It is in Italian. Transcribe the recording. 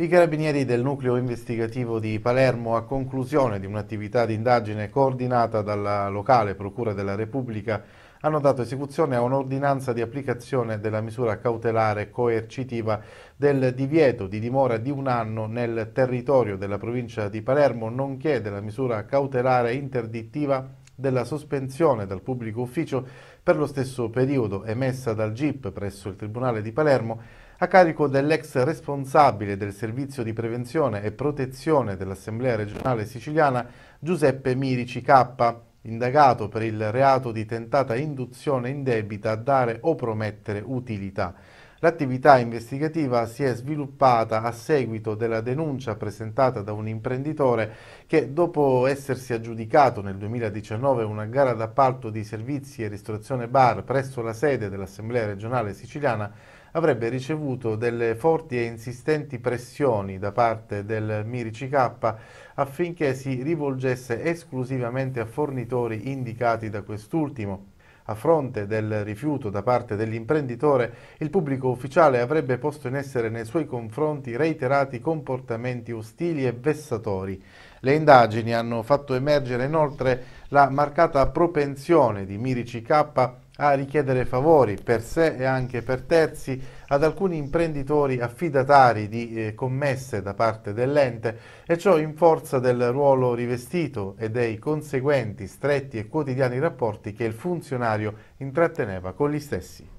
I carabinieri del nucleo investigativo di Palermo, a conclusione di un'attività di indagine coordinata dalla locale Procura della Repubblica, hanno dato esecuzione a un'ordinanza di applicazione della misura cautelare coercitiva del divieto di dimora di un anno nel territorio della provincia di Palermo, nonché della misura cautelare interdittiva della sospensione dal pubblico ufficio per lo stesso periodo emessa dal GIP presso il Tribunale di Palermo a carico dell'ex responsabile del servizio di prevenzione e protezione dell'Assemblea regionale siciliana Giuseppe Mirici K, indagato per il reato di tentata induzione indebita a dare o promettere utilità. L'attività investigativa si è sviluppata a seguito della denuncia presentata da un imprenditore che dopo essersi aggiudicato nel 2019 una gara d'appalto di servizi e ristorazione bar presso la sede dell'Assemblea regionale siciliana avrebbe ricevuto delle forti e insistenti pressioni da parte del Mirici K affinché si rivolgesse esclusivamente a fornitori indicati da quest'ultimo a fronte del rifiuto da parte dell'imprenditore, il pubblico ufficiale avrebbe posto in essere nei suoi confronti reiterati comportamenti ostili e vessatori. Le indagini hanno fatto emergere inoltre la marcata propensione di Mirici K a richiedere favori per sé e anche per terzi ad alcuni imprenditori affidatari di eh, commesse da parte dell'ente e ciò in forza del ruolo rivestito e dei conseguenti stretti e quotidiani rapporti che il funzionario intratteneva con gli stessi.